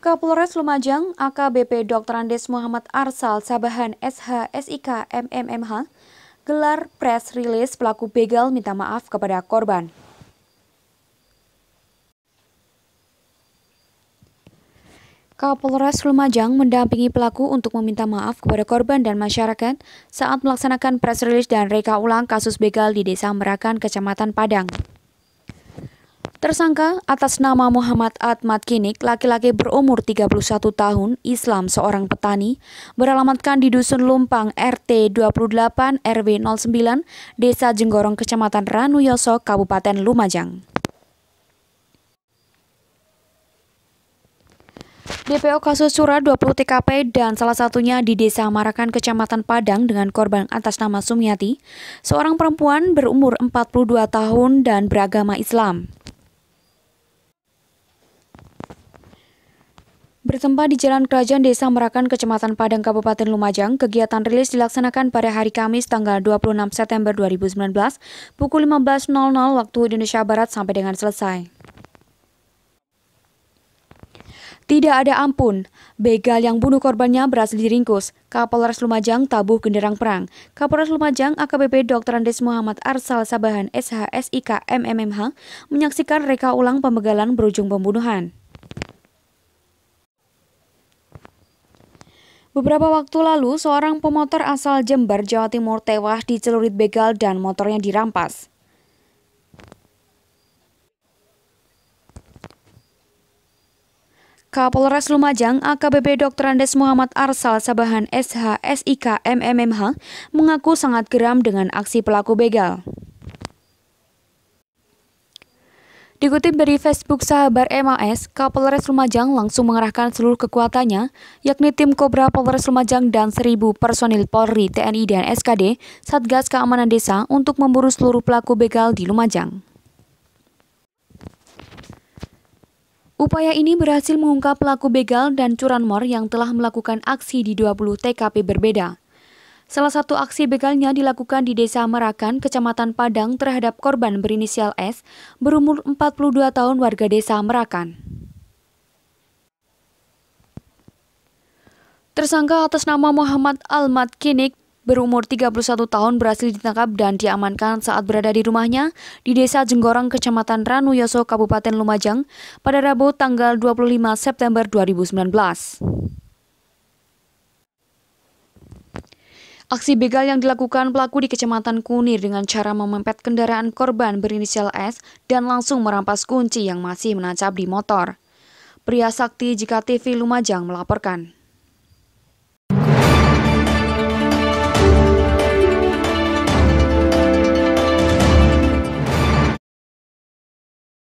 Kapolres Lumajang AKBP Dr. Andes Muhammad Arsal Sabahan SH SIK MMMH gelar press release pelaku begal minta maaf kepada korban. Kapolres Lumajang mendampingi pelaku untuk meminta maaf kepada korban dan masyarakat saat melaksanakan press release dan reka ulang kasus begal di Desa Merakan, Kecamatan Padang. Tersangka atas nama Muhammad Atmat Kinik, laki-laki berumur 31 tahun, Islam seorang petani, beralamatkan di Dusun Lumpang RT 28 RW 09, Desa Jenggorong, Kecamatan Ranuyoso, Kabupaten Lumajang. DPO kasus surat 20 TKP dan salah satunya di Desa Marakan, Kecamatan Padang dengan korban atas nama Sumiyati, seorang perempuan berumur 42 tahun dan beragama Islam. Bertempat di Jalan Kerajaan Desa Merakan, Kecamatan Padang, Kabupaten Lumajang, kegiatan rilis dilaksanakan pada hari Kamis tanggal 26 September 2019 pukul 15.00 waktu Indonesia Barat sampai dengan selesai. Tidak ada ampun. Begal yang bunuh korbannya berhasil diringkus. Kapolres Lumajang tabuh genderang perang. Kapolres Lumajang AKBP Dr. Andes Muhammad Arsal Sabahan SHSIK MMMH menyaksikan reka ulang pembegalan berujung pembunuhan. Beberapa waktu lalu, seorang pemotor asal Jember, Jawa Timur tewas di celurit begal dan motornya dirampas. Kapolres Lumajang AKBP Dr. Andes Muhammad Arsal Sabahan SH SIK MMMH mengaku sangat geram dengan aksi pelaku begal. Dikutip dari Facebook Sahabar MAS, Kapolres Lumajang langsung mengerahkan seluruh kekuatannya, yakni tim Kobra Polres Lumajang dan 1000 personil Polri, TNI, dan SKD, Satgas Keamanan Desa untuk memburu seluruh pelaku begal di Lumajang. Upaya ini berhasil mengungkap pelaku begal dan curanmor yang telah melakukan aksi di 20 TKP berbeda. Salah satu aksi begalnya dilakukan di Desa Merakan, Kecamatan Padang terhadap korban berinisial S berumur 42 tahun warga Desa Merakan. Tersangka atas nama Muhammad Almat Kinik berumur 31 tahun berhasil ditangkap dan diamankan saat berada di rumahnya di Desa Jenggorang, Kecamatan Ranuyoso, Kabupaten Lumajang pada Rabu tanggal 25 September 2019. Aksi begal yang dilakukan pelaku di Kecamatan Kunir dengan cara memempet kendaraan korban berinisial S dan langsung merampas kunci yang masih menancap di motor. Pria Sakti Jika TV Lumajang melaporkan.